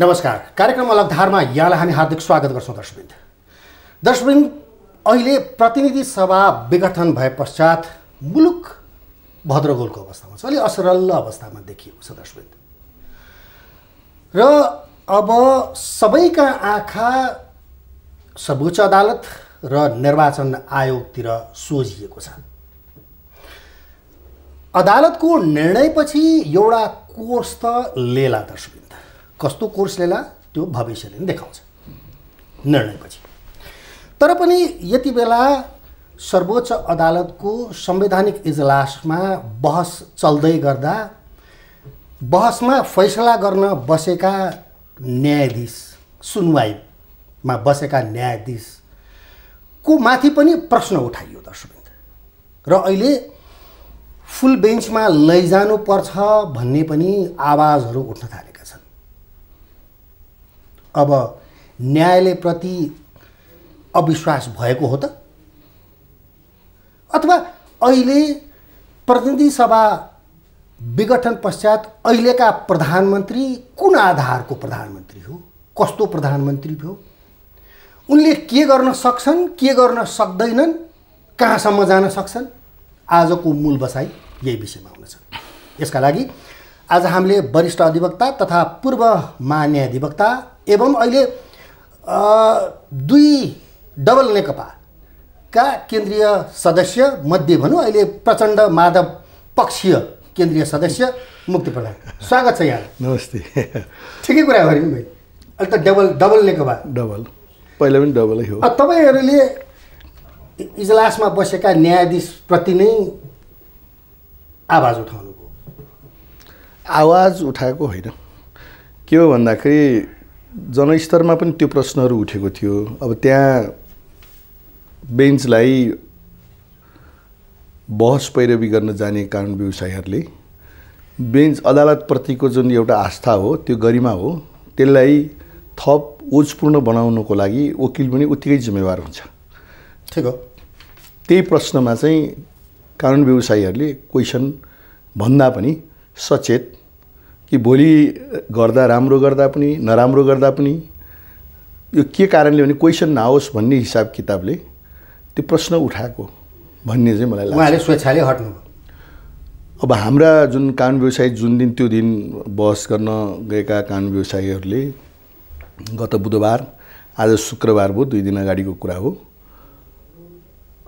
नमस्कार कार्यक्रम अलगधारमा यहाँलाई हामी हार्दिक स्वागत गर्छौँ दर्शकवृन्द दर्शकवृन्द अहिले प्रतिनिधि सभा विघटन भए पश्चात मुलुक भद्रगोलको अवस्थामा छ अलि असरल अवस्थामा देखिएको छ दर्शकवृन्द र अब सबैका आँखा सर्वोच्च अदालत र निर्वाचन आयोगतिर सोझिएको छ अदालतको निर्णयपछि एउटा कोर्स त लेला दर्शकवृन्द कस्तो कोर्स लिएला त्यो भविष्यले नै देखाउँछ निर्णयपछि तर पनि यति बेला सर्वोच्च अदालतको संवैधानिक इजलासमा बहस चल्दै गर्दा बहसमा फैसला गर्न बसेका न्यायाधीश सुनवाईमा बसेका न्यायाधीशको माथि पनि प्रश्न उठाइयो दर्शक र अहिले फुल बेन्चमा लैजानुपर्छ भन्ने पनि आवाजहरू उठ्न थाले अब न्यायालयप्रति अविश्वास भएको हो त अथवा अहिले प्रतिनिधि सभा विघटन पश्चात अहिलेका प्रधानमन्त्री कुन आधारको प्रधानमन्त्री हो कस्तो प्रधानमन्त्री हो उनले के गर्न सक्छन् के गर्न सक्दैनन् कहाँसम्म जान सक्छन् आजको मूल बसाइ यही विषयमा हुनेछ यसका लागि आज हामीले वरिष्ठ अधिवक्ता तथा पूर्व महान्यायाधिवक्ता एवं अहिले दुई डबल नेकपाका केन्द्रीय सदस्य मध्ये भनौँ अहिले प्रचण्ड माधव पक्षीय केन्द्रीय सदस्य मुक्ति प्रधान स्वागत छ यहाँ नमस्ते ठिकै कुरा गऱ्यो नि भाइ अहिले त डबल डबल नेकपा डबल पहिला पनि डबलै हो तपाईँहरूले इजलासमा बसेका न्यायाधीशप्रति नै आवाज उठाउनु आवाज उठाएको होइन के हो भन्दाखेरि जनस्तरमा पनि त्यो प्रश्नहरू उठेको थियो अब त्यहाँ बेन्चलाई बहस पैरवी गर्न जाने कानुन व्यवसायीहरूले बेन्च अदालतप्रतिको जुन एउटा आस्था हो त्यो गरिमा हो त्यसलाई थप ओजपूर्ण बनाउनको लागि वकिल पनि उत्तिकै जिम्मेवार हुन्छ ठिक हो त्यही प्रश्नमा चाहिँ कानुन व्यवसायीहरूले क्वेसन भन्दा पनि सचेत कि भोलि गर्दा राम्रो गर्दा पनि नराम्रो गर्दा पनि यो के कारणले भने क्वेसन नआओस् भन्ने हिसाब किताबले त्यो प्रश्न उठाएको भन्ने चाहिँ मलाई लाग्छ उहाँले स्वेच्छाले हट्नु अब हाम्रा जुन कानुन व्यवसायी जुन दिन त्यो दिन बहस गर्न गएका कानुन व्यवसायीहरूले गत बुधबार आज शुक्रबार भयो दुई दिन अगाडिको कुरा हो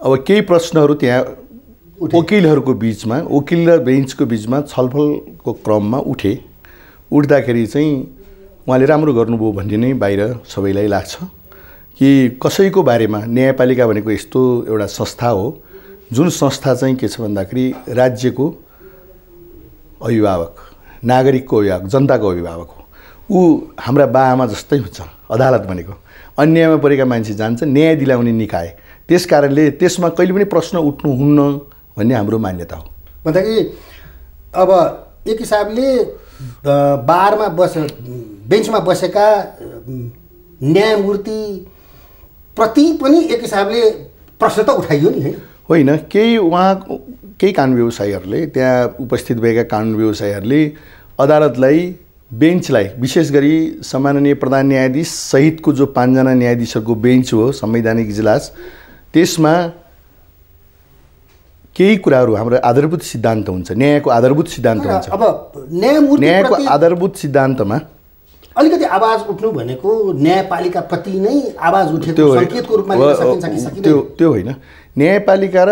अब केही प्रश्नहरू त्यहाँ वकिलहरूको बिचमा वकिल र बेन्चको बिचमा छलफलको क्रममा उठे उठ्दाखेरि चाहिँ उहाँले राम्रो गर्नुभयो भन्ने नै बाहिर सबैलाई लाग्छ कि कसैको बारेमा न्यायपालिका भनेको यस्तो एउटा संस्था हो जुन संस्था चाहिँ के छ भन्दाखेरि राज्यको अभिभावक नागरिकको अभिभावक जनताको अभिभावक हो ऊ हाम्रा बाआमा जस्तै हुन्छ अदालत भनेको अन्यायमा परेका मान्छे जान्छ न्याय दिलाउने निकाय त्यस कारणले त्यसमा कहिले पनि प्रश्न उठ्नुहुन्न भन्ने हाम्रो मान्यता हो भन्दाखेरि अब एक हिसाबले बारमा बस बेन्चमा बसेका न्यायमूर्ति प्रति पनि एक हिसाबले प्रश्न त उठाइयो नि है होइन केही उहाँ केही कानुन व्यवसायीहरूले त्यहाँ उपस्थित भएका कानुन व्यवसायीहरूले अदालतलाई बेन्चलाई विशेष गरी सम्माननीय प्रधान न्यायाधीश सहितको जो पाँचजना न्यायाधीशहरूको बेन्च हो संवैधानिक इजलास त्यसमा केही कुराहरू हाम्रो आधारभूत सिद्धान्त हुन्छ न्यायको आधारभूत सिद्धान्त हुन्छ अब न्यायको आधारभूत सिद्धान्तमा अलिकति आवाज उठ्नु भनेको न्यायपालिका प्रति नै आवाज उठेको सङ्केतको रूपमा त्यो त्यो होइन न्यायपालिका र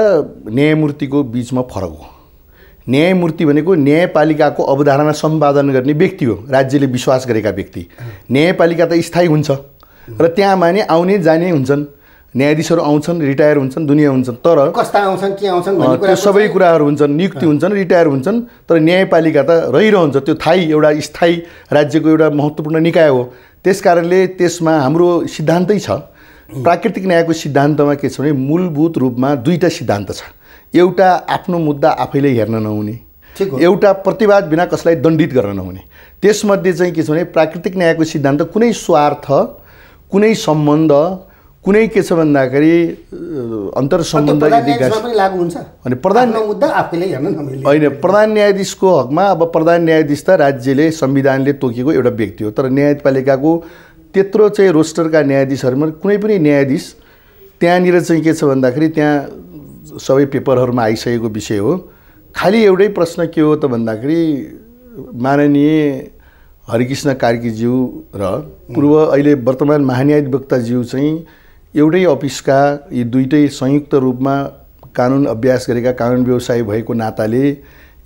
न्यायमूर्तिको बिचमा फरक हो न्यायमूर्ति भनेको न्यायपालिकाको अवधारणा सम्पादन गर्ने व्यक्ति हो राज्यले विश्वास गरेका व्यक्ति न्यायपालिका त स्थायी हुन्छ र त्यहाँ माने आउने जाने हुन्छन् न्यायाधीशहरू आउँछन् रिटायर हुन्छन् दुनियाँ हुन्छन् तर कस्ता आउँछन् के आउँछन् त्यो सबै कुराहरू हुन्छन् नियुक्ति हुन्छन् रिटायर हुन्छन् तर न्यायपालिका त रहिरहन्छ त्यो थाई एउटा स्थायी राज्यको एउटा महत्त्वपूर्ण निकाय हो त्यस कारणले त्यसमा हाम्रो सिद्धान्तै छ प्राकृतिक न्यायको सिद्धान्तमा के छ भने मूलभूत रूपमा दुईवटा सिद्धान्त छ एउटा आफ्नो मुद्दा आफैले हेर्न नहुने एउटा प्रतिवाद बिना कसलाई दण्डित गर्न नहुने त्यसमध्ये चाहिँ के छ भने प्राकृतिक न्यायको सिद्धान्त कुनै स्वार्थ कुनै सम्बन्ध कुनै के छ भन्दाखेरि अन्तर सम्बन्ध अनि प्रधान होइन प्रधान न्यायाधीशको हकमा अब प्रधान न्यायाधीश त राज्यले संविधानले तोकेको एउटा व्यक्ति हो तर न्यायपालिकाको त्यत्रो चाहिँ रोस्टरका न्यायाधीशहरूमा कुनै पनि न्यायाधीश त्यहाँनिर चाहिँ के छ भन्दाखेरि त्यहाँ सबै पेपरहरूमा आइसकेको विषय हो खालि एउटै प्रश्न के हो त भन्दाखेरि माननीय हरिकृष्ण कार्कीज्यू र पूर्व अहिले वर्तमान महान्यायाधिवक्ताज्यू चाहिँ एउटै अफिसका यी दुइटै संयुक्त रूपमा कानुन अभ्यास गरेका कानुन व्यवसाय भएको नाताले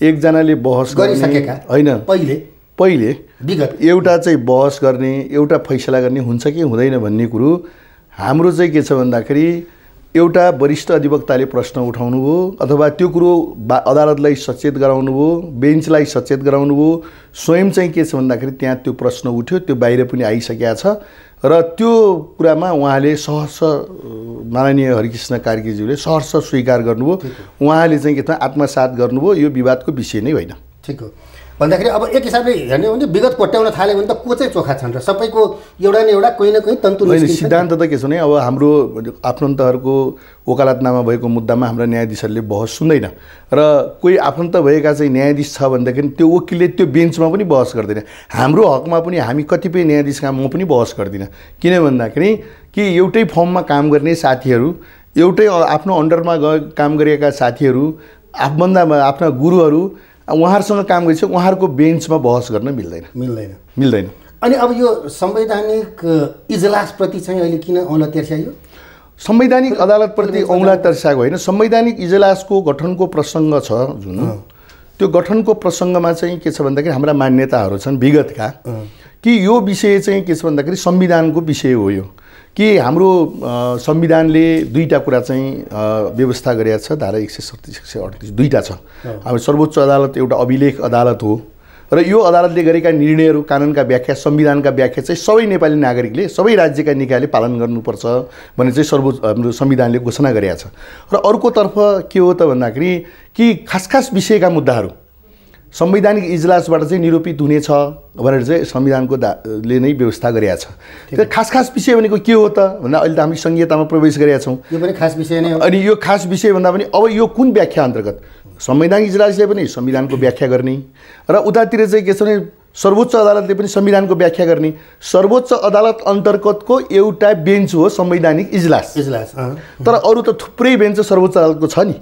एकजनाले बहस गरिसकेका होइन पहिले पहिले एउटा चाहिँ बहस गर्ने एउटा फैसला गर्ने हुन्छ कि हुँदैन भन्ने कुरो हाम्रो चाहिँ के छ भन्दाखेरि एउटा वरिष्ठ अधिवक्ताले प्रश्न उठाउनुभयो अथवा त्यो कुरो बा अदालतलाई सचेत गराउनु गराउनुभयो बेन्चलाई सचेत गराउनु गराउनुभयो स्वयं चाहिँ के छ भन्दाखेरि त्यहाँ त्यो प्रश्न उठ्यो त्यो बाहिर पनि आइसकेका छ र त्यो कुरामा उहाँले सहर्ष माननीय हरिकृष्ण कार्कीज्यूले सहर्ष स्वीकार गर्नुभयो उहाँले चाहिँ के छ आत्मसात गर्नुभयो यो विवादको विषय नै होइन ठिक हो भन्दाखेरि अब एक हिसाबले हेर्ने हो भने विगत कोट्याउन थाल्यो भने त को चाहिँ चोखा छन् र सबैको एउटा न एउटा कोही न कोही तन्तु सिद्धान्त त के छ भने अब हाम्रो आफन्तहरूको वकालतनामा भएको मुद्दामा हाम्रा न्यायाधीशहरूले बहस सुन्दैन र कोही आफन्त भएका चाहिँ न्यायाधीश छ भनेदेखि त्यो वकिलले त्यो बेन्चमा पनि बहस गर्दैन हाम्रो हकमा पनि हामी कतिपय काम म पनि बहस गर्दिनँ किन भन्दाखेरि कि एउटै फर्ममा काम गर्ने साथीहरू एउटै आफ्नो अन्डरमा काम गरेका साथीहरू आफभन्दा आफ्ना गुरुहरू उहाँहरूसँग काम गरिसक्यो उहाँहरूको बेन्चमा बहस गर्न मिल्दैन मिल्दैन मिल्दैन अनि अब यो संवैधानिक इजलासप्रति चाहिँ अहिले किन औँला तेर्स्यायो संवैधानिक अदालतप्रति औँला तर्साएको होइन संवैधानिक इजलासको गठनको प्रसङ्ग छ जुन त्यो गठनको प्रसङ्गमा चाहिँ के छ भन्दाखेरि हाम्रा मान्यताहरू छन् विगतका कि यो विषय चाहिँ के छ भन्दाखेरि संविधानको विषय हो यो के हाम्रो संविधानले दुईवटा कुरा चाहिँ व्यवस्था गरेका छ धारा एक सय सत्तिस एक सय अडतिस दुईवटा छ हाम्रो सर्वोच्च अदालत एउटा अभिलेख अदालत हो र यो अदालतले गरेका निर्णयहरू कानुनका व्याख्या संविधानका व्याख्या चाहिँ सबै नेपाली नागरिकले सबै राज्यका निकायले पालन गर्नुपर्छ भन्ने चाहिँ सर्वोच्च हाम्रो संविधानले घोषणा गरेका छ र अर्कोतर्फ के हो त भन्दाखेरि कि खास खास विषयका मुद्दाहरू संवैधानिक इजलासबाट चाहिँ निरूपित हुनेछ भनेर चाहिँ संविधानको दाले नै व्यवस्था गरेका छ त्यो खास खास विषय भनेको के हो त भन्दा अहिले त हामी सङ्घीयतामा प्रवेश गरेका छौँ यो पनि खास विषय नै अनि यो खास विषय भन्दा पनि अब यो कुन व्याख्या अन्तर्गत संवैधानिक इजलासले पनि संविधानको व्याख्या गर्ने र उतातिर चाहिँ के छ भने सर्वोच्च अदालतले पनि संविधानको व्याख्या गर्ने सर्वोच्च अदालत अन्तर्गतको एउटा बेन्च हो संवैधानिक इजलास इजलास तर अरू त थुप्रै बेन्च सर्वोच्च अदालतको छ नि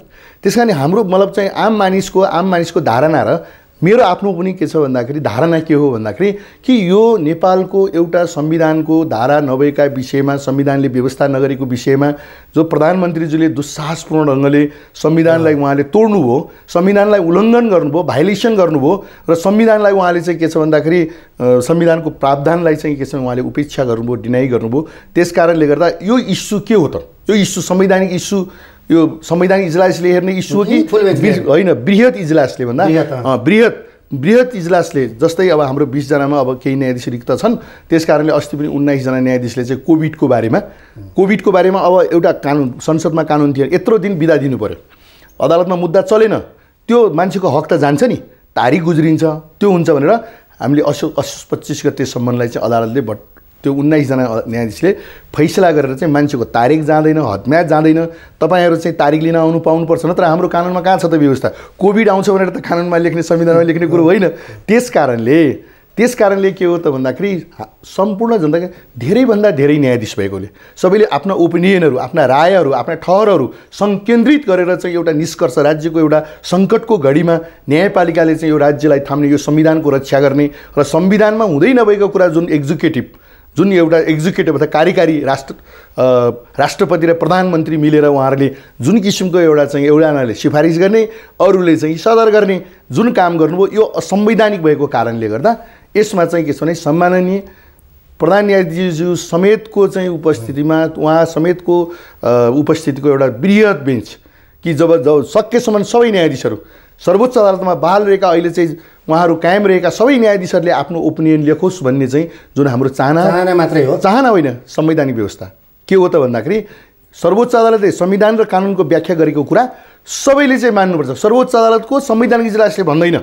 त्यस कारण हाम्रो मतलब चाहिँ आम मानिसको आम मानिसको धारणा र मेरो आफ्नो पनि के छ भन्दाखेरि धारणा के हो भन्दाखेरि कि यो नेपालको एउटा संविधानको धारा नभएका विषयमा संविधानले व्यवस्था नगरेको विषयमा जो प्रधानमन्त्रीज्यूले दुस्साहसपूर्ण ढङ्गले संविधानलाई उहाँले तोड्नुभयो संविधानलाई उल्लङ्घन गर्नुभयो भाइलेसन गर्नुभयो र संविधानलाई उहाँले चाहिँ के छ भन्दाखेरि संविधानको प्रावधानलाई चाहिँ के छ उहाँले उपेक्षा गर्नुभयो डिनाइ गर्नुभयो त्यस कारणले गर्दा यो इस्यु के हो त यो इस्यु संवैधानिक इस्यु यो संवैधानिक इजलासले हेर्ने इस्यु हो कि होइन वृहत इजलासले भन्दा वृहत वृहत इजलासले जस्तै अब हाम्रो बिसजनामा अब केही न्यायाधीश रिक्त छन् त्यस कारणले अस्ति पनि उन्नाइसजना न्यायाधीशले चाहिँ कोभिडको बारेमा कोभिडको बारेमा अब एउटा कानुन संसदमा कानुन थियो यत्रो दिन बिदा दिनु पऱ्यो अदालतमा मुद्दा चलेन त्यो मान्छेको हक त जान्छ नि तारिख गुज्रिन्छ त्यो हुन्छ भनेर हामीले असो असोज पच्चिस गतेसम्मलाई चाहिँ अदालतले त्यो उन्नाइसजना न्यायाधीशले फैसला गरेर चाहिँ मान्छेको तारिख जाँदैन हतम्याज जाँदैन तपाईँहरू चाहिँ तारिख लिन आउनु पाउनुपर्छ नत्र हाम्रो कानुनमा कहाँ छ त व्यवस्था कोभिड आउँछ भनेर त कानुनमा लेख्ने संविधानमा लेख्ने कुरो होइन त्यस कारणले त्यस कारणले के हो त भन्दाखेरि सम्पूर्ण जनता धेरैभन्दा धेरै न्यायाधीश भएकोले सबैले आफ्ना ओपिनियनहरू आफ्ना रायहरू आफ्ना ठहरहरू सङ्केन्द्रित गरेर चाहिँ एउटा निष्कर्ष राज्यको एउटा सङ्कटको घडीमा न्यायपालिकाले चाहिँ यो राज्यलाई थाम्ने यो संविधानको रक्षा गर्ने र संविधानमा हुँदै नभएको कुरा जुन एक्जिक्युटिभ जुन एउटा एक्जिक्युटिभ अथवा कार्यकारी राष्ट्र राष्ट्रपति र प्रधानमन्त्री मिलेर उहाँहरूले जुन किसिमको एउटा चाहिँ एउटाले सिफारिस गर्ने अरूले चाहिँ सदर गर्ने जुन काम गर्नुभयो यो असंवैधानिक भएको कारणले गर्दा यसमा चाहिँ के छ भने सम्माननीय प्रधान न्यायाधीशज्यू समेतको चाहिँ उपस्थितिमा उहाँ समेतको उपस्थितिको एउटा वृहत बेन्च कि जब जब सकेसम्म सबै न्यायाधीशहरू सर्वोच्च अदालतमा बहाल रहेका अहिले चाहिँ उहाँहरू कायम रहेका सबै न्यायाधीशहरूले आफ्नो ओपिनियन लेखोस् भन्ने चाहिँ जुन हाम्रो चाहना चाहना मात्रै हो चाहना होइन संवैधानिक व्यवस्था के हो त भन्दाखेरि सर्वोच्च अदालतले संविधान र कानुनको व्याख्या गरेको कुरा सबैले चाहिँ मान्नुपर्छ सर्वोच्च अदालतको संवैधानिक इजलासले भन्दैन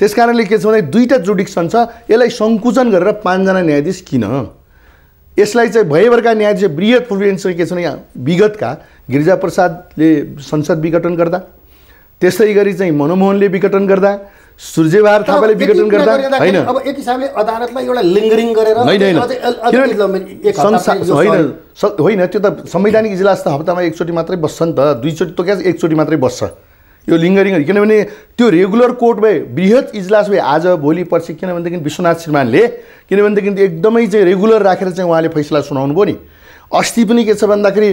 त्यस कारणले के छ भने दुईवटा जुडिक्सन छ यसलाई सङ्कुचन गरेर पाँचजना न्यायाधीश किन यसलाई चाहिँ भयभरका न्यायाधीश बृहत प्रोभिडेन्स चाहिँ के छ भने विगतका गिरिजाप्रसादले संसद विघटन गर्दा त्यस्तै गरी चाहिँ मनमोहनले विघटन गर्दा सूर्यबहार थापाले विघटन गर्दा होइन अब एक हिसाबले अदालतलाई एउटा लिङ्गरिङ गरेर होइन होइन त्यो त संवैधानिक इजलास त हप्तामा एकचोटि मात्रै बस्छ नि त दुईचोटि तोक्या एकचोटि मात्रै बस्छ यो लिङ्गरिङ किनभने त्यो रेगुलर कोर्ट भए वृहत इजलास भए आज भोलि पर्सि किनभनेदेखि विश्वनाथ श्रीमानले किनभनेदेखि एकदमै चाहिँ रेगुलर राखेर चाहिँ उहाँले फैसला सुनाउनु भयो नि अस्ति पनि के छ भन्दाखेरि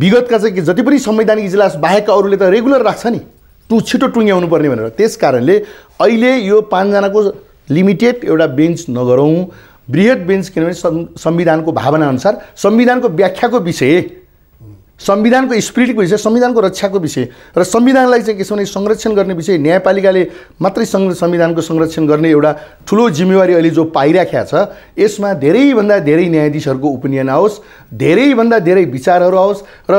विगतका चाहिँ जति पनि संवैधानिक इजलास बाहेकका अरूले त रेगुलर राख्छ नि टु छिटो टुङ्ग्याउनु पर्ने भनेर त्यस कारणले अहिले यो पाँचजनाको लिमिटेड एउटा बेन्च नगरौँ वृहत बेन्च किनभने संविधानको भावनाअनुसार संविधानको व्याख्याको विषय संविधानको स्पिरिटको विषय संविधानको रक्षाको विषय र संविधानलाई चाहिँ के छ भने संरक्षण गर्ने विषय न्यायपालिकाले मात्रै संविधानको संरक्षण गर्ने एउटा ठुलो जिम्मेवारी अहिले जो पाइराखेको छ यसमा धेरैभन्दा धेरै न्यायाधीशहरूको ओपिनियन आओस् धेरैभन्दा धेरै विचारहरू आओस् र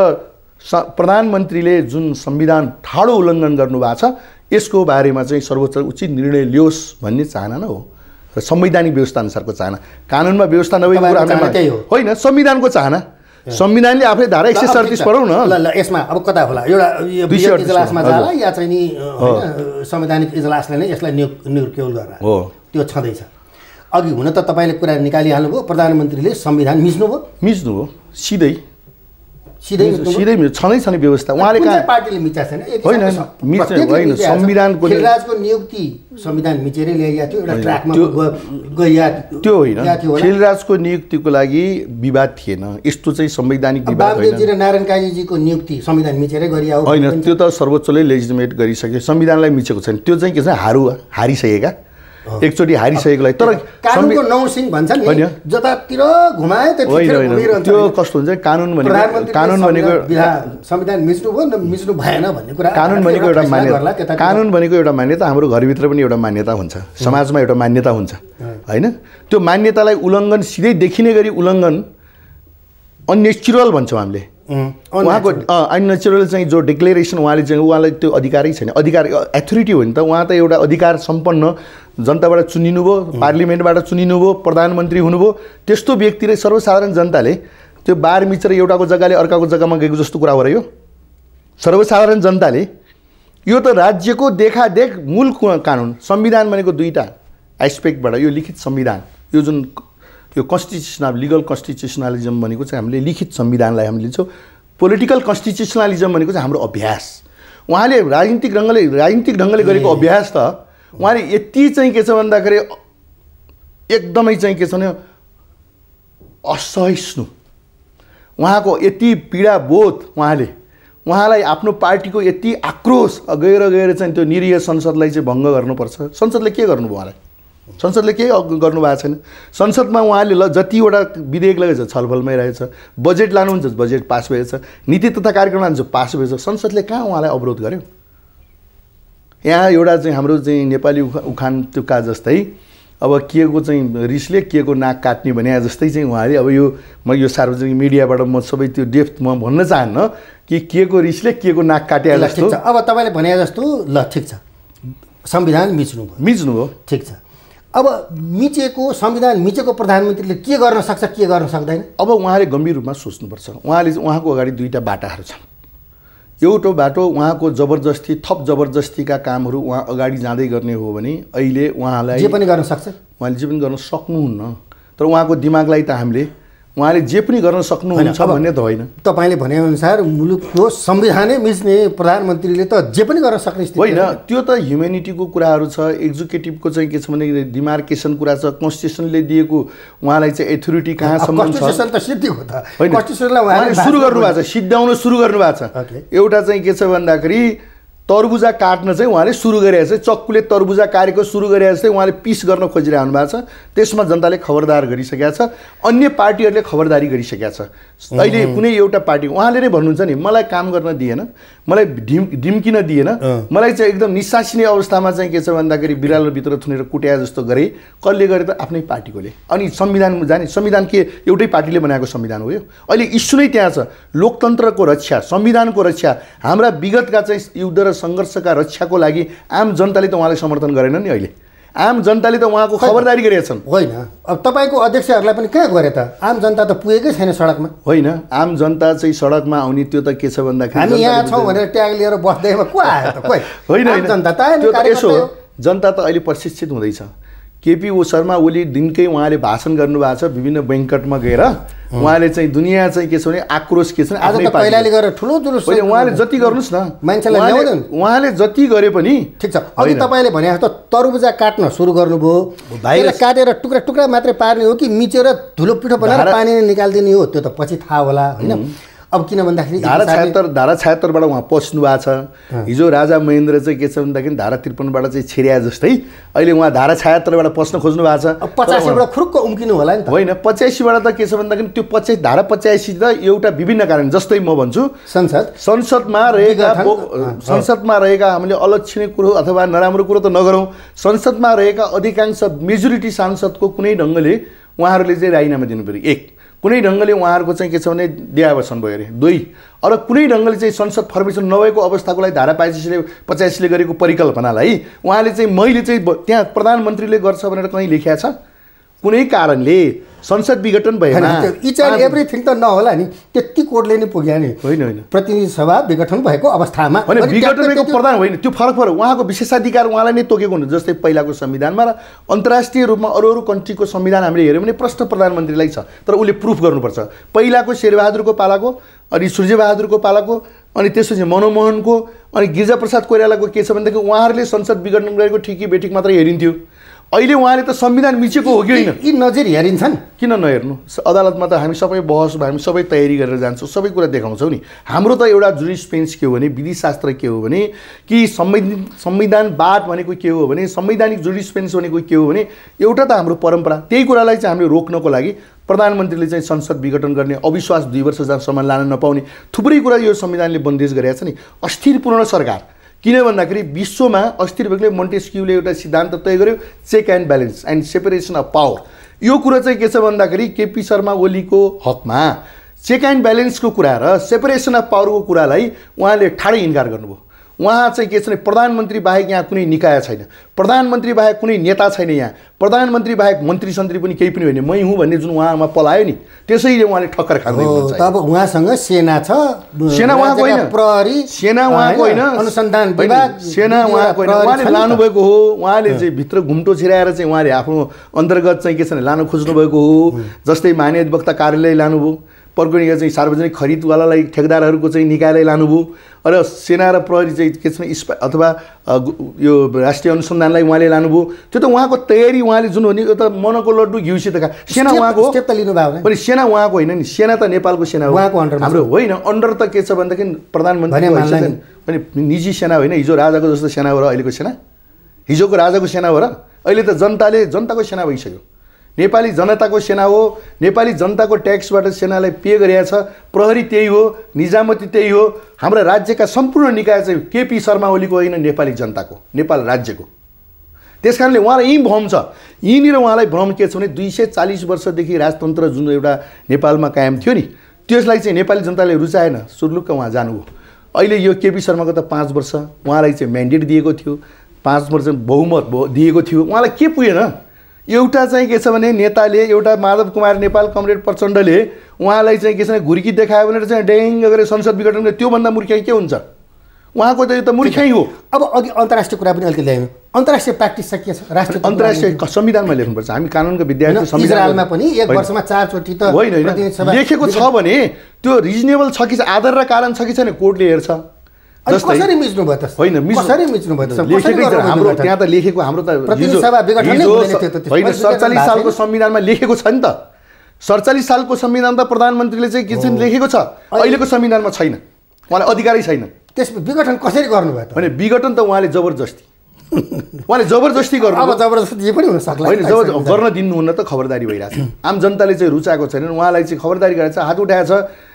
प्रधानमन्त्रीले जुन संविधान ठाडो उल्लङ्घन गर्नुभएको छ यसको बारेमा चाहिँ सर्वोच्च उचित निर्णय लियोस् भन्ने चाहना नै हो र संवैधानिक व्यवस्था अनुसारको चाहना कानुनमा व्यवस्था नभएको होइन संविधानको चाहना संविधानले आफै धारा एक सय सडतिस पढौँ न ल ल यसमा अब कता होला एउटा इजलासमा जाला या चाहिँ नि संवैधानिक इजलासले नै यसलाई नियुक्त नियुक्ल गरेर हो त्यो छँदैछ अघि हुन त तपाईँले कुरा निकालिहाल्नुभयो प्रधानमन्त्रीले संविधान मिच्नुभयो मिच्नुभयो सिधै सिधै सिधै छँदै छन् व्यवस्था उहाँले कहाँ पार्टीले मिचाएको छैन होइन मिचेन होइन संविधानको खेलराजको नियुक्ति संविधान मिचेरै ल्याइएको थियो एउटा ट्र्याकमा त्यो होइन खेलराजको नियुक्तिको लागि विवाद थिएन यस्तो चाहिँ संवैधानिक विवाद होइन नारायण काजीजीको नियुक्ति संविधान मिचेरै गरियो होइन त्यो त सर्वोच्चले लेजिटिमेट गरिसक्यो संविधानलाई मिचेको छैन त्यो चाहिँ के छ हारु हारिसकेका एकचोटि हारिसकेकोलाई तर जतातिर त्यो कस्तो हुन्छ कानुन भनेको कानुन भनेको संविधान मिच्नु भयो मिच्नु भएन भन्ने कुरा कानुन भनेको एउटा मान्यता कानुन भनेको एउटा मान्यता हाम्रो घरभित्र पनि एउटा मान्यता हुन्छ समाजमा एउटा मान्यता हुन्छ होइन त्यो मान्यतालाई उल्लङ्घन सिधै देखिने गरी उल्लङ्घन अन्नेचुरल भन्छौँ हामीले उहाँको अन्नेचुरल चाहिँ जो डिक्लेरेसन उहाँले चाहिँ उहाँलाई त्यो अधिकारै छैन अधिकार एथोरिटी हो नि त उहाँ त एउटा अधिकार सम्पन्न जनताबाट चुनिनुभयो पार्लिमेन्टबाट चुनिनुभयो प्रधानमन्त्री हुनुभयो त्यस्तो व्यक्तिले सर्वसाधारण जनताले त्यो बार मिचेर एउटाको जग्गाले अर्काको जग्गामा गएको जस्तो कुरा हो र यो सर्वसाधारण जनताले यो त राज्यको देखादेख मूल कानुन संविधान भनेको दुईवटा एस्पेक्टबाट यो लिखित संविधान यो जुन यो कन्स्टिट्युसन लिगल कन्स्टिट्युसनालिजम भनेको चाहिँ हामीले लिखित संविधानलाई हामीले लिन्छौँ पोलिटिकल कन्स्टिट्युसनालिजम भनेको चाहिँ हाम्रो अभ्यास उहाँले राजनीतिक ढङ्गले राजनीतिक ढङ्गले गरेको अभ्यास त उहाँले यति चाहिँ के छ भन्दाखेरि एकदमै चाहिँ के छ भने असहिष्णु उहाँको यति पीडा बोध उहाँले उहाँलाई आफ्नो पार्टीको यति आक्रोश गएर गएर चाहिँ त्यो निरीह संसदलाई चाहिँ भङ्ग गर्नुपर्छ संसदले के गर्नु उहाँलाई संसदले केही गर्नुभएको छैन संसदमा उहाँले ल जतिवटा विधेयक लगेछ छलफलमै रहेछ बजेट लानुहुन्छ बजेट पास भएछ नीति तथा कार्यक्रम लानुहुन्छ पास भएछ संसदले कहाँ उहाँलाई अवरोध गर्यो यहाँ एउटा चाहिँ हाम्रो चाहिँ नेपाली उखा उखान टुक्का जस्तै अब के को चाहिँ रिसले के को नाक काट्ने भने जस्तै चाहिँ उहाँले अब यो म यो सार्वजनिक मिडियाबाट म सबै त्यो डेफ्थ म भन्न चाहन्न कि के को रिसले के को नाक काटे जस्तो अब तपाईँले भने जस्तो ल ठिक छ संविधान मिच्नु भयो मिच्नु भयो ठिक छ अब मिचेको संविधान मिचेको प्रधानमन्त्रीले के गर्न सक्छ के गर्न सक्दैन अब उहाँले गम्भीर रूपमा सोच्नुपर्छ उहाँले उहाँको अगाडि दुईवटा बाटाहरू छन् एउटो बाटो उहाँको जबरजस्ती थप जबरजस्तीका कामहरू उहाँ अगाडि जाँदै गर्ने हो भने अहिले उहाँलाई जे पनि गर्न सक्छ उहाँले जे पनि गर्न सक्नुहुन्न तर उहाँको दिमागलाई त हामीले उहाँले जे पनि गर्न सक्नुहुन्छ भन्ने त होइन तपाईँले भनेअनुसार मुलुकको संविधानै मिच्ने प्रधानमन्त्रीले त जे पनि गर्न सक्ने होइन त्यो त ह्युमेनिटीको कुराहरू छ एक्जिक्युटिभको चाहिँ के छ भने डिमार्केसन कुरा छ कन्स्टिट्युसनले दिएको उहाँलाई चाहिँ एथोरिटी कहाँसम्म त सिद्धिको त होइन सुरु गर्नुभएको छ सुरु गर्नुभएको छ एउटा चाहिँ के छ भन्दाखेरि तरबुजा काट्न चाहिँ उहाँले सुरु गरिरहेको चाहिँ चक्कुले तरबुजा काटेको सुरु गरिरहेको चाहिँ उहाँले पिस गर्न खोजिरहनु भएको छ त्यसमा जनताले खबरदार गरिसकेका छ अन्य पार्टीहरूले खबरदारी गरिसकेका छ अहिले कुनै एउटा पार्टी उहाँले नै भन्नुहुन्छ नि मलाई काम गर्न दिएन मलाई ढिम ढिम्किन दिएन मलाई चाहिँ एकदम निसासिने अवस्थामा चाहिँ के छ भन्दाखेरि भित्र थुनेर कुट्या जस्तो गरे कसले गरे त आफ्नै पार्टीकोले अनि संविधान जाने संविधान के एउटै पार्टीले बनाएको संविधान हो यो अहिले इस्यु नै त्यहाँ छ लोकतन्त्रको रक्षा संविधानको रक्षा हाम्रा विगतका चाहिँ युद्ध र सङ्घर्षका रक्षाको लागि आम जनताले त उहाँलाई समर्थन गरेन नि अहिले आम जनताले त उहाँको खबरदारी गरेका छन् होइन अब तपाईँको अध्यक्षहरूलाई पनि कहाँ गरे त आम जनता त पुगेकै छैन सडकमा होइन आम जनता चाहिँ सडकमा आउने त्यो त के छ भन्दाखेरि हामी यहाँ छौँ भनेर ट्याग लिएर बस्दैमा को आयो त खोइ होइन जनता त जनता त अहिले प्रशिक्षित हुँदैछ केपी ओ शर्मा ओली दिनकै उहाँले भाषण गर्नुभएको छ विभिन्न बैङ्कटमा गएर उहाँले चाहिँ दुनियाँ चाहिँ के छ भने आक्रोश के छ भने उहाँले जति गर्नुहोस् न मान्छेलाई उहाँले जति गरे पनि ठिक छ अघि तपाईँले भने जस्तो तरबुजा काट्न सुरु गर्नुभयो भाइरस काटेर टुक्रा टुक्रा मात्रै पार्ने हो कि मिचेर धुलो पिठो बनाएर पानी निकालिदिने हो त्यो त पछि थाहा होला होइन अब किन भन्दाखेरि धारा छयत्तर धारा छयत्तरबाट उहाँ पस्नु भएको छ हिजो राजा महेन्द्र चाहिँ के छ भन्दाखेरि धारा त्रिपन्नबाट चाहिँ छिर्या जस्तै अहिले उहाँ धारा छयत्तरबाट पस्न खोज्नु भएको छ पचासीबाट खुर्क उम्किनु होला नि त होइन पचासीबाट त के छ भन्दाखेरि त्यो पचास धारा पचासी त एउटा विभिन्न कारण जस्तै म भन्छु संसद संसदमा रहेका संसदमा रहेका हामीले अलक्षिने कुरो अथवा नराम्रो कुरो त नगरौँ संसदमा रहेका अधिकांश मेजोरिटी सांसदको कुनै ढङ्गले उहाँहरूले चाहिँ राजीनामा दिनु पऱ्यो एक कुनै ढङ्गले उहाँहरूको चाहिँ के छ भने देहावसन भयो अरे दुई अरू कुनै ढङ्गले चाहिँ संसद फर्मेसन नभएको अवस्थाको लागि धारा पाँचीले पचासीले गरेको परिकल्पनालाई उहाँले चाहिँ मैले चाहिँ त्यहाँ प्रधानमन्त्रीले गर्छ भनेर कहीँ लेखिया छ कुनै कारणले संसद विघटन भयो इच एन्ड एभ्रिथिङ त नहोला नि त्यति कोर्टले नै पुग्यो नि होइन होइन प्रतिनिधि सभा विघटन भएको अवस्थामा होइन विघटनको प्रधान होइन त्यो फरक फरक उहाँको विशेषाधिकार उहाँलाई नै तोकेको हुनु जस्तै पहिलाको संविधानमा र अन्तर्राष्ट्रिय रूपमा अरू अरू कन्ट्रीको संविधान हामीले हेऱ्यौँ भने प्रश्न प्रधानमन्त्रीलाई छ तर उसले प्रुफ गर्नुपर्छ पहिलाको शेरबहादुरको पालाको अनि सूर्यबहादुरको पालाको अनि त्यसपछि मनमोहनको अनि गिरिजाप्रसाद कोइरालाको के छ भनेदेखि उहाँहरूले संसद विघटन गरेको ठिकी बेठिक मात्रै हेरिन्थ्यो अहिले उहाँले त संविधान मिचेको हो कि होइन यी नजिर हेरिन्छन् किन नहेर्नु अदालतमा त हामी सबै बहस हामी सबै तयारी गरेर जान्छौँ सबै कुरा देखाउँछौँ नि हाम्रो त एउटा जुरिस्पेन्स के हो भने विधिशास्त्र के हो भने कि संविधान संविधानवाद भनेको के हो भने संवैधानिक जुरिस्पेन्स भनेको के हो भने एउटा त हाम्रो परम्परा त्यही कुरालाई चाहिँ हामीले रोक्नको लागि प्रधानमन्त्रीले चाहिँ संसद विघटन गर्ने अविश्वास दुई वर्ष जहाँसम्म लान नपाउने थुप्रै कुरा यो संविधानले बन्देज गरेका छ नि अस्थिरपूर्ण सरकार किन भन्दाखेरि विश्वमा अस्थिर बेग्लै मन्टेस्क्युले एउटा सिद्धान्त तय गर्यो check and balance and separation of power यो कुरा चाहिँ के छ भन्दाखेरि केपी शर्मा ओलीको हकमा चेक एन्ड ब्यालेन्सको कुरा र सेपरेसन अफ पावरको कुरालाई उहाँले ठाडै इन्कार गर्नुभयो उहाँ चाहिँ के छ भने प्रधानमन्त्री बाहेक यहाँ कुनै निकाय छैन प्रधानमन्त्री बाहेक कुनै नेता छैन यहाँ प्रधानमन्त्री बाहेक मन्त्री सन्त्री पनि केही पनि होइन मै हुँ भन्ने जुन उहाँमा पलायो नि त्यसैले उहाँले ठक्कर खाँदै तब उहाँसँग सेना छ सेना उहाँको होइन प्रहरी सेना उहाँको होइन अनुसन्धान विभाग सेना उहाँको होइन उहाँले लानुभएको हो उहाँले चाहिँ भित्र घुम्टो छिराएर चाहिँ उहाँले आफ्नो अन्तर्गत चाहिँ के छ भने लानु खोज्नुभएको हो जस्तै मान्य वक्ता कार्यालय लानुभयो प्रगणीय चाहिँ सार्वजनिक खरिदवालालाई ठेकदारहरूको चाहिँ निकायलाई लानुभयो र सेना र प्रहरी चाहिँ के छ स्पा अथवा यो राष्ट्रिय अनुसन्धानलाई उहाँले लानुभयो त्यो त उहाँको तयारी उहाँले जुन हो नि यो त मनको लड्डु घिउसित खा सेना उहाँको त लिनुभयो सेना उहाँको होइन नि सेना त नेपालको सेना हो हाम्रो होइन अन्डर त के छ भनेदेखि प्रधानमन्त्री अनि निजी सेना होइन हिजो राजाको जस्तो सेना हो र अहिलेको सेना हिजोको राजाको सेना हो र अहिले त जनताले जनताको सेना भइसक्यो नेपाली जनताको सेना हो नेपाली जनताको ट्याक्सबाट सेनालाई पे गरिरहेछ प्रहरी त्यही हो निजामती त्यही हो हाम्रा राज्यका सम्पूर्ण निकाय चाहिँ केपी शर्मा ओलीको होइन नेपाली जनताको नेपाल राज्यको त्यस कारणले उहाँलाई यहीँ भ्रम छ यहीँनिर उहाँलाई भ्रम के छ भने दुई सय चालिस वर्षदेखि राजतन्त्र जुन एउटा नेपालमा कायम थियो नि त्यसलाई चाहिँ नेपाली जनताले रुचाएन सुरलुक्क उहाँ जानुभयो अहिले यो केपी शर्माको त पाँच वर्ष उहाँलाई चाहिँ म्यान्डेट दिएको थियो पाँच वर्ष बहुमत दिएको थियो उहाँलाई के पुगेन एउटा चाहिँ के छ भने नेताले एउटा माधव कुमार नेपाल कमरेड प्रचण्डले उहाँलाई चाहिँ के छ भने घुर्की देखायो भनेर चाहिँ ड्याङ गरेर संसद विघटन त्योभन्दा मूर्ख्याइ के हुन्छ उहाँको त यो त मुर्ख्याइ हो अब अघि अन्तर्राष्ट्रिय कुरा पनि अलिकति ल्यायो अन्तर्राष्ट्रिय प्र्याक्टिस चाहिँ के छ राष्ट्रिय अन्तर्राष्ट्रिय संविधानमा लेख्नुपर्छ हामी कानुनको विद्यार्थी संविधानमा पनि एक वर्षमा चारचोटि त होइन लेखेको छ भने त्यो रिजनेबल छ कि आधार र कारण छ कि छैन कोर्टले हेर्छ होइन सडचालिस सालको संविधानमा लेखेको छ नि त सडचालिस सालको संविधान त प्रधानमन्त्रीले चाहिँ के चाहिँ लेखेको छ अहिलेको संविधानमा छैन उहाँलाई अधिकारै छैन त्यस विघटन कसरी गर्नुभयो भने विघटन त उहाँले जबरजस्ती उहाँले जबरजस्ती गर्नु अब जबरजस्ती जे पनि सक्ला होइन जब गर्न दिनुहुन्न त खबरदारी भइरहेको छ आम जनताले चाहिँ रुचाएको छैन उहाँलाई चाहिँ खबरदारी गरेर हात उठाएको छ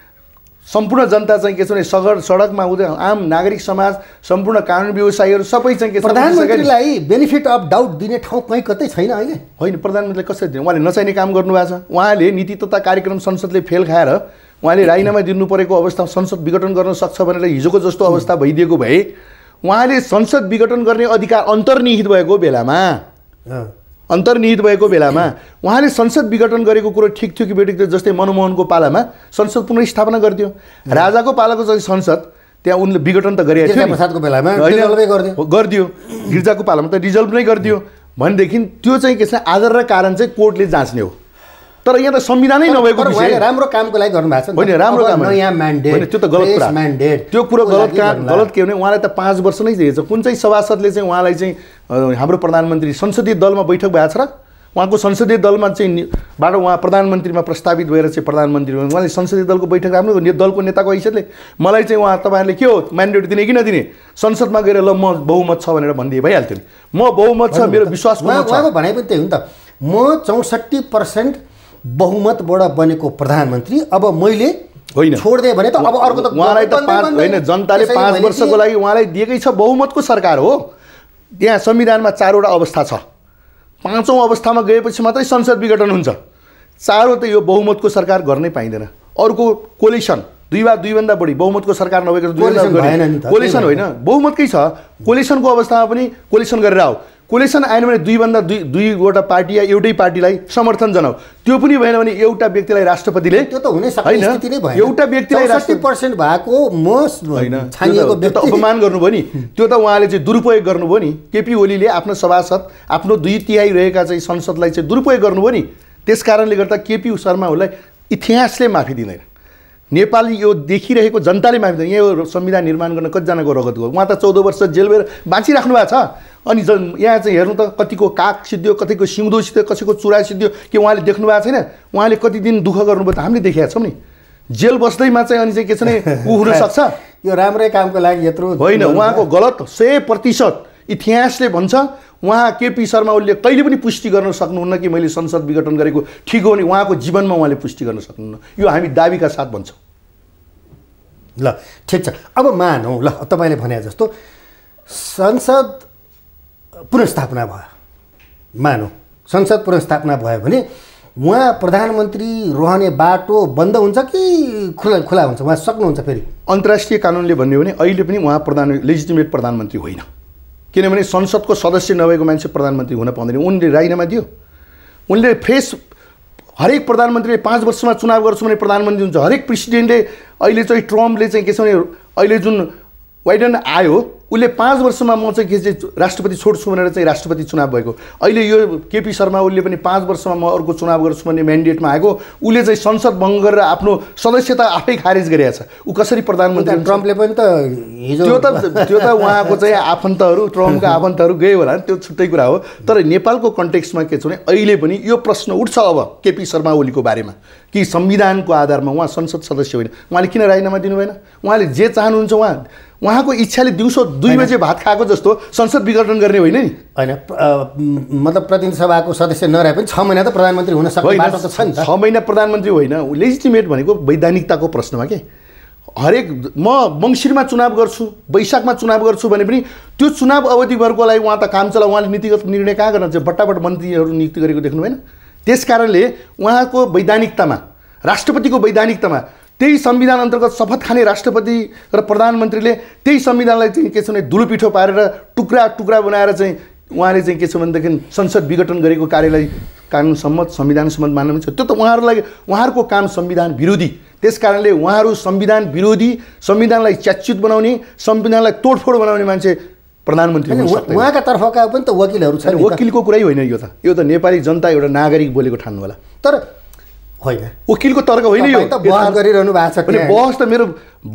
सम्पूर्ण जनता चाहिँ के छ भने सगर सडकमा उद्यो आम नागरिक समाज सम्पूर्ण कानुन व्यवसायीहरू सबै चाहिँ के छ प्रधानमन्त्रीलाई बेनिफिट अफ डाउट दिने ठाउँ कहीँ कतै छैन अहिले होइन प्रधानमन्त्रीलाई कसरी दिने उहाँले नचाहिने काम गर्नुभएको छ उहाँले नीति तथा कार्यक्रम संसदले फेल खाएर उहाँले राजीनामा दिनु परेको अवस्था संसद विघटन गर्न सक्छ भनेर हिजोको जस्तो अवस्था भइदिएको भए उहाँले संसद विघटन गर्ने अधिकार अन्तर्निहित भएको बेलामा अन्तर्निहित भएको बेलामा उहाँले संसद विघटन गरेको कुरो ठिक थियो कि बेठिक थियो जस्तै मनमोहनको पालामा संसद पुनर्स्थापना गरिदियो राजाको पालाको चाहिँ संसद त्यहाँ उनले विघटन त बेलामा गरिदियो गिर्जाको पालामा त रिजल्भ नै गरिदियो भनेदेखि त्यो चाहिँ के छ आधार र कारण चाहिँ कोर्टले जाँच्ने हो तर यहाँ त संविधानै नभएको विषय राम्रो कामको लागि गर्नुभएको छ होइन राम्रो काम नयाँ म्यान्डेट त्यो त गलत कुरा त्यो कुरो गलत काम गलत के भने उहाँलाई त पाँच वर्ष नै दिएछ छ कुन चाहिँ सभासदले चाहिँ उहाँलाई चाहिँ हाम्रो प्रधानमन्त्री संसदीय दलमा बैठक भएको छ र उहाँको संसदीय दलमा चाहिँ बाट उहाँ प्रधानमन्त्रीमा प्रस्तावित भएर चाहिँ प्रधानमन्त्री उहाँले संसदीय दलको बैठक राम्रो दलको नेताको हैसियतले मलाई चाहिँ उहाँ तपाईँहरूले के हो म्यान्डेट दिने कि नदिने संसदमा गएर ल म बहुमत छ भनेर भनिदिए भइहाल्थ्यो नि म बहुमत छ मेरो विश्वास भनाइ पनि त्यही हो नि त म चौसठी पर्सेन्ट बहुमतबाट बनेको प्रधानमन्त्री अब मैले होइन छोडिदिएँ भने त अब अर्को त उहाँलाई त होइन जनताले पाँच वर्षको लागि उहाँलाई दिएकै छ बहुमतको सरकार हो त्यहाँ संविधानमा चारवटा अवस्था छ पाँचौँ अवस्थामा गएपछि मात्रै संसद विघटन हुन्छ चारो त यो बहुमतको सरकार गर्नै पाइँदैन अर्को कोलिसन दुई वा दुईभन्दा बढी बहुमतको सरकार नभएको कोलिसन होइन बहुमतकै छ कोलिसनको अवस्थामा पनि कोलिसन गरेर आऊ कोलेसन आएन भने दुईभन्दा दुई दुईवटा पार्टी या एउटै पार्टीलाई समर्थन जनाऊ त्यो पनि भएन भने एउटा व्यक्तिलाई राष्ट्रपतिले त्यो त हुनै होइन एउटा व्यक्तिलाई भएको होइन अपमान गर्नुभयो नि त्यो त उहाँले चाहिँ दुरुपयोग गर्नुभयो नि केपी ओलीले आफ्नो सभासद आफ्नो दुई तिहाई रहेका चाहिँ संसदलाई चाहिँ दुरुपयोग गर्नुभयो नि त्यस कारणले गर्दा केपी शर्मा शर्माहरूलाई इतिहासले माफी दिँदैन नेपाली यो देखिरहेको जनताले माफी यहाँ यो संविधान निर्माण गर्न कतिजनाको रगत गयो उहाँ त चौध वर्ष जेल भएर बाँचिराख्नु भएको छ अनि जन यहाँ चाहिँ हेर्नु त कतिको काग सिद्धियो कतिको सिउँदो सिद्धियो कसैको चुरा सिद्धियो कि उहाँले देख्नु भएको छैन उहाँले कति दिन दुःख गर्नुभयो त हामीले देखेका छौँ नि जेल बस्दैमा चाहिँ अनि चाहिँ के छ भने उहुन सक्छ यो राम्रै कामको लागि यत्रो होइन उहाँको गलत सय प्रतिशत इतिहासले भन्छ उहाँ केपी शर्मा ओलीले कहिले पनि पुष्टि गर्न सक्नुहुन्न कि मैले संसद विघटन गरेको ठिक हो भने उहाँको जीवनमा उहाँले पुष्टि गर्न सक्नुहुन्न यो हामी दाबीका साथ भन्छौँ ल ठिक छ अब मानौँ ल तपाईँले भने जस्तो संसद पुनस्थापना भयो मानौँ संसद पुनस्थापना भयो भने उहाँ प्रधानमन्त्री रहने बाटो बन्द हुन्छ कि खुला खुला हुन्छ उहाँ सक्नुहुन्छ फेरि अन्तर्राष्ट्रिय कानुनले भन्यो भने अहिले पनि उहाँ प्रधान लेजिटिमेट प्रधानमन्त्री होइन किनभने संसदको सदस्य नभएको मान्छे प्रधानमन्त्री हुन पाउँदैन उनले राईनामा दियो उनले फ्रेस हरेक प्रधानमन्त्रीले पाँच वर्षमा चुनाव गर्छु भने प्रधानमन्त्री हुन्छ हरेक प्रेसिडेन्टले अहिले चाहिँ ट्रम्पले चाहिँ के छ भने अहिले जुन वाइडन आयो उसले पाँच वर्षमा म चाहिँ के चाहिँ राष्ट्रपति छोड्छु भनेर चाहिँ राष्ट्रपति चुनाव भएको अहिले यो केपी शर्मा उसले पनि पाँच वर्षमा म अर्को चुनाव गर्छु भन्ने म्यान्डेटमा आएको उसले चाहिँ संसद भङ्ग गरेर आफ्नो सदस्यता आफै खारेज गरेको छ ऊ कसरी प्रधानमन्त्री ट्रम्पले पनि त हिजो त्यो त त्यो त उहाँको चाहिँ आफन्तहरू ट्रम्पको आफन्तहरू गयो होला त्यो छुट्टै कुरा हो तर नेपालको कन्टेक्स्टमा के छ भने अहिले पनि यो प्रश्न उठ्छ अब केपी शर्मा ओलीको बारेमा कि संविधानको आधारमा उहाँ संसद सदस्य होइन उहाँले किन राजीनामा दिनु भएन उहाँले जे चाहनुहुन्छ उहाँ उहाँको इच्छाले दिउँसो दुई बजे भात खाएको जस्तो संसद विघटन गर्ने होइन नि होइन मतलब प्रतिनिधि सभाको सदस्य नरहे पनि छ महिना त प्रधानमन्त्री हुन सक्छ त नि छ महिना प्रधानमन्त्री होइन लेजिटिमेट भनेको वैधानिकताको प्रश्नमा के हरेक म मङ्सिरमा चुनाव गर्छु वैशाखमा चुनाव गर्छु भने पनि त्यो चुनाव अवधिभरको लागि उहाँ त काम चला उहाँले नीतिगत निर्णय कहाँ चाहिँ बट्टाबट मन्त्रीहरू नियुक्ति गरेको देख्नु भएन त्यस कारणले उहाँको वैधानिकतामा राष्ट्रपतिको वैधानिकतामा त्यही संविधान अन्तर्गत शपथ खाने राष्ट्रपति र प्रधानमन्त्रीले त्यही संविधानलाई चाहिँ के छ भने धुलोपिठो पारेर टुक्रा टुक्रा बनाएर चाहिँ उहाँले चाहिँ के छ भनेदेखि संसद विघटन गरेको कार्यलाई कानुन सम्मत संविधान सम्मत मान्नु छ त्यो त उहाँहरूलाई उहाँहरूको काम संविधान विरोधी त्यस कारणले उहाँहरू संविधान विरोधी संविधानलाई च्याच्युत बनाउने संविधानलाई तोडफोड बनाउने मान्छे प्रधानमन्त्री उहाँका तर्फका पनि त वकिलहरू छन् वकिलको कुरै होइन यो त यो त नेपाली जनता एउटा नागरिक बोलेको ठान्नु होला तर वकिलको तर्क होइन यो बहस गरिरहनु भएको छ बहस त मेरो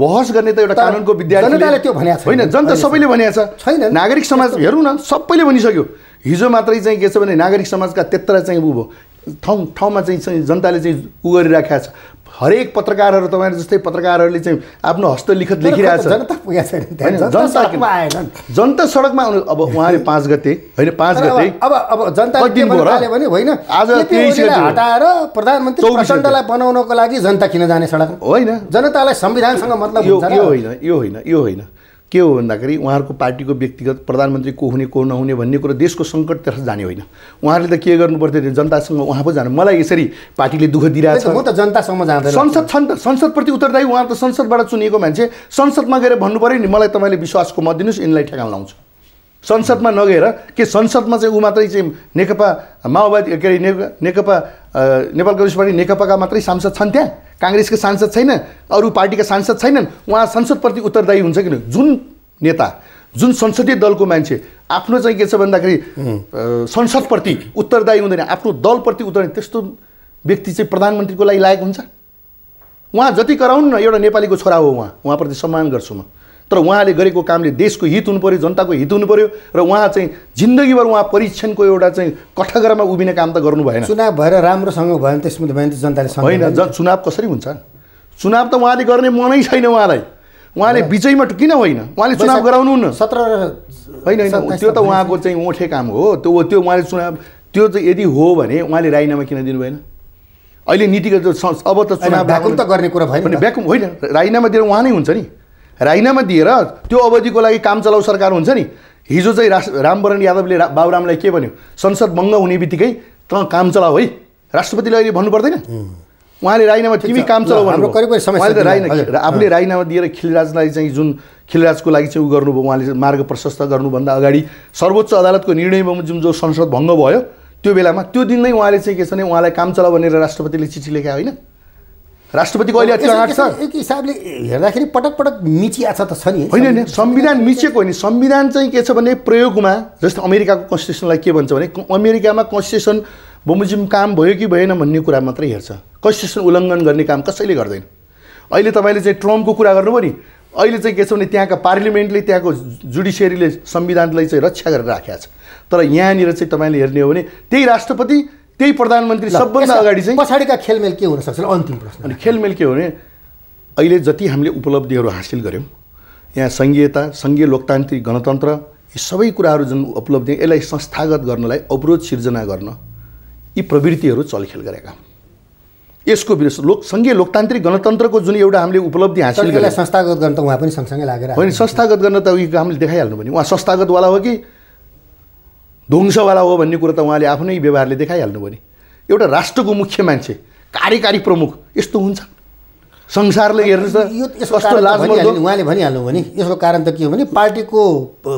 बहस गर्ने त एउटा कानुनको विद्यार्थीले त्यो भनेको होइन जनता सबैले भनेको छ छैन नागरिक समाज हेरौँ न सबैले भनिसक्यो हिजो मात्रै चाहिँ के छ भने नागरिक समाजका त्यत्र चाहिँ ऊ भयो ठाउँ ठाउँमा चाहिँ जनताले चाहिँ उ गरिराखेको छ हरेक पत्रकारहरू तपाईँहरू जस्तै पत्रकारहरूले चाहिँ आफ्नो हस्तलिखित लेखिरहेको जनता जनता जनता सडकमा आउनु अब उहाँले पाँच गते होइन पाँच गते अब अब जनता भने होइन आज हटाएर प्रधानमन्त्री प्रचण्डलाई बनाउनको लागि जनता किन जाने सडक होइन जनतालाई संविधानसँग मतलब यो होइन यो होइन यो होइन के हो भन्दाखेरि उहाँहरूको पार्टीको व्यक्तिगत प्रधानमन्त्री को हुने को नहुने भन्ने कुरो देशको सङ्कटतर्फ जाने होइन उहाँहरूले त के गर्नु पर्थ्यो भने जनतासँग उहाँ पो जानु मलाई यसरी पार्टीले दुःख दिइरहेको छ म त जनतासँग जाँदैन संसद छन् त संसदप्रति उत्तरदायी उहाँ त संसदबाट चुनिएको मान्छे संसदमा गएर भन्नु पऱ्यो नि मलाई तपाईँले विश्वासको मत दिनुहोस् यिनलाई ठेगान लाउँछु संसदमा नगएर के संसदमा चाहिँ ऊ मात्रै चाहिँ नेकपा माओवादी के अरे नेकपा नेपाल कम्युनिस्ट पार्टी नेकपाका मात्रै सांसद छन् त्यहाँ काङ्ग्रेसको सांसद छैन अरू पार्टीका सांसद छैनन् उहाँ संसदप्रति उत्तरदायी हुन्छ किन जुन नेता जुन संसदीय दलको मान्छे आफ्नो चाहिँ के छ भन्दाखेरि संसदप्रति उत्तरदायी हुँदैन आफ्नो दलप्रति उत्तर त्यस्तो व्यक्ति चाहिँ प्रधानमन्त्रीको लागि लायक हुन्छ उहाँ जति कराउन न एउटा नेपालीको छोरा हो उहाँ उहाँप्रति सम्मान गर्छु म तर उहाँले गरेको कामले देशको हित हुनु पऱ्यो जनताको हित हुनु पऱ्यो र उहाँ चाहिँ जिन्दगीभर उहाँ परीक्षणको एउटा चाहिँ कठगरमा उभिने काम त गर्नु भएन चुनाव भएर राम्रोसँग भएन त्यसमा भयो भने जनताले होइन ज चुनाव कसरी हुन्छ चुनाव त उहाँले गर्ने मनै छैन उहाँलाई उहाँले विजयमा किन होइन उहाँले चुनाव गराउनुहुन्न सत्र होइन होइन त्यो त उहाँको चाहिँ ओठे काम हो त्यो त्यो उहाँले चुनाव त्यो चाहिँ यदि हो भने उहाँले राइनामा किन दिनु भएन अहिले नीतिगत अब त चुनाव त गर्ने कुरा भएन भ्याकुम होइन राइनामा दिएर उहाँ नै हुन्छ नि राइनामा दिएर त्यो अवधिको लागि काम चलाउ सरकार हुन्छ नि हिजो चाहिँ रामवरण यादवले रा, बाबुरामलाई के भन्यो संसद भङ्ग हुने बित्तिकै त काम चलाऊ है राष्ट्रपतिले अहिले भन्नु पर्दैन उहाँले राइनामा तिमी काम चलाऊ आफूले राइनामा दिएर खिलराजलाई चाहिँ जुन खिलराजको लागि चाहिँ उ गर्नुभयो उहाँले मार्ग प्रशस्त गर्नुभन्दा अगाडि सर्वोच्च अदालतको निर्णयमा जुन जो संसद भङ्ग भयो त्यो बेलामा त्यो दिन नै उहाँले चाहिँ के छ भने उहाँलाई काम चलाऊ भनेर राष्ट्रपतिले चिठी लेखा होइन राष्ट्रपतिको अहिले एक हिसाबले हेर्दाखेरि पटक पटक मिचिया छ त छ नि होइन होइन संविधान मिचिएको होइन संविधान चाहिँ के छ भने प्रयोगमा जस्तो अमेरिकाको कन्स्टिट्युसनलाई के भन्छ भने अमेरिकामा कन्स्टिट्युसन बमोजिम काम भयो कि भएन भन्ने कुरा मात्रै हेर्छ कन्स्टिट्युसन उल्लङ्घन गर्ने काम कसैले गर्दैन अहिले तपाईँले चाहिँ ट्रम्पको कुरा गर्नुभयो नि अहिले चाहिँ के छ भने त्यहाँका पार्लिमेन्टले त्यहाँको जुडिसियरीले संविधानलाई चाहिँ रक्षा गरेर राखेको छ तर यहाँनिर चाहिँ तपाईँले हेर्ने हो भने त्यही राष्ट्रपति त्यही प्रधानमन्त्री सबभन्दा अगाडि चाहिँ पछाडिका खेलमेल के हुन सक्छ अन्तिम प्रश्न अनि खेलमेल के हो भने अहिले जति हामीले उपलब्धिहरू हासिल गऱ्यौँ यहाँ सङ्घीयता सङ्घीय लोकतान्त्रिक गणतन्त्र यी सबै कुराहरू जुन उपलब्धि यसलाई संस्थागत गर्नलाई अवरोध सिर्जना गर्न यी प्रवृत्तिहरू चलखेल गरेका यसको विरुद्ध लोक सङ्घीय लोकतान्त्रिक गणतन्त्रको जुन एउटा हामीले उपलब्धि हासिल गरेर संस्थागत गर्न त उहाँ पनि सँगसँगै लागेर होइन संस्थागत गर्न त हामीले देखाइहाल्नु पनि उहाँ संस्थागतवाला हो कि ध्वंसवाला हो भन्ने कुरो त उहाँले आफ्नै व्यवहारले देखाइहाल्नु नि एउटा राष्ट्रको मुख्य मान्छे कार्यकारी प्रमुख यस्तो हुन्छ संसारले हेर्नु त यो कस्तो उहाँले भनिहाल्नु भने यसको कारण त के हो भने पार्टीको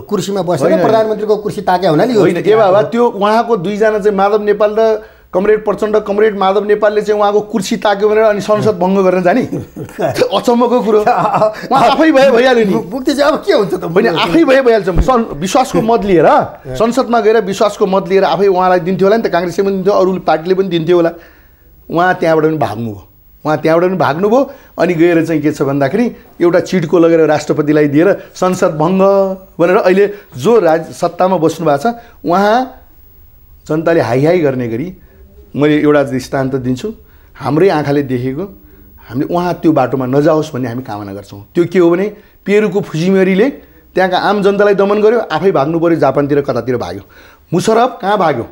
कुर्सीमा बसेर प्रधानमन्त्रीको कुर्सी ताक्या हुनाले होइन ए बाबा त्यो उहाँको दुईजना चाहिँ माधव नेपाल र कमरेड प्रचण्ड कमरेड माधव नेपालले चाहिँ उहाँको कुर्सी ताक्यो भनेर अनि संसद भङ्ग गरेर जाने अचम्मको कुरो उहाँ आफै भए भइहाल्यो नि मुक्ति चाहिँ अब के हुन्छ त मैले आफै भए भइहाल्छ विश्वासको मत लिएर संसदमा गएर विश्वासको मत लिएर आफै उहाँलाई दिन्थ्यो होला नि त काङ्ग्रेसले पनि दिन्थ्यो अरू पार्टीले पनि दिन्थ्यो होला उहाँ त्यहाँबाट पनि भाग्नुभयो उहाँ त्यहाँबाट पनि भाग्नुभयो अनि गएर चाहिँ के छ भन्दाखेरि एउटा चिटको लगेर राष्ट्रपतिलाई दिएर संसद भङ्ग भनेर अहिले जो राज सत्तामा बस्नु भएको छ उहाँ जनताले हाई हाई गर्ने गरी मैले एउटा दृष्टान्त दिन्छु हाम्रै आँखाले देखेको हामीले उहाँ त्यो बाटोमा नजाओस् भन्ने हामी कामना गर्छौँ त्यो के हो भने पेरुको फुजिमेरीले त्यहाँका आम जनतालाई दमन गर्यो आफै भाग्नु पऱ्यो जापानतिर कतातिर भाग्यो मुसरफ कहाँ भाग्यो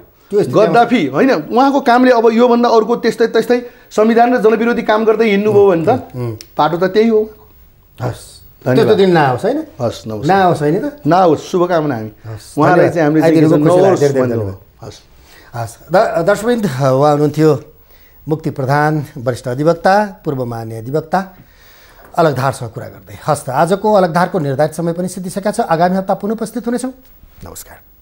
गद्दाफी होइन उहाँको कामले अब योभन्दा अर्को त्यस्तै त्यस्तै संविधान र जनविरोधी काम गर्दै हिँड्नुभयो भने त बाटो त त्यही हो हस् त्यो दिन नआओस् होइन नआओस् होइन त नआओस् शुभकामना हामी उहाँलाई चाहिँ हामीले हस् हस् दर्शविन्द उहाँ हुनुहुन्थ्यो मुक्ति प्रधान वरिष्ठ अधिवक्ता पूर्व मान्य अधिवक्ता अलगधारसँग कुरा गर्दै हस्त आजको अलगधारको निर्धारित समय पनि सिद्धिसकेका छ आगामी हप्ता पुनः उपस्थित हुनेछौँ नमस्कार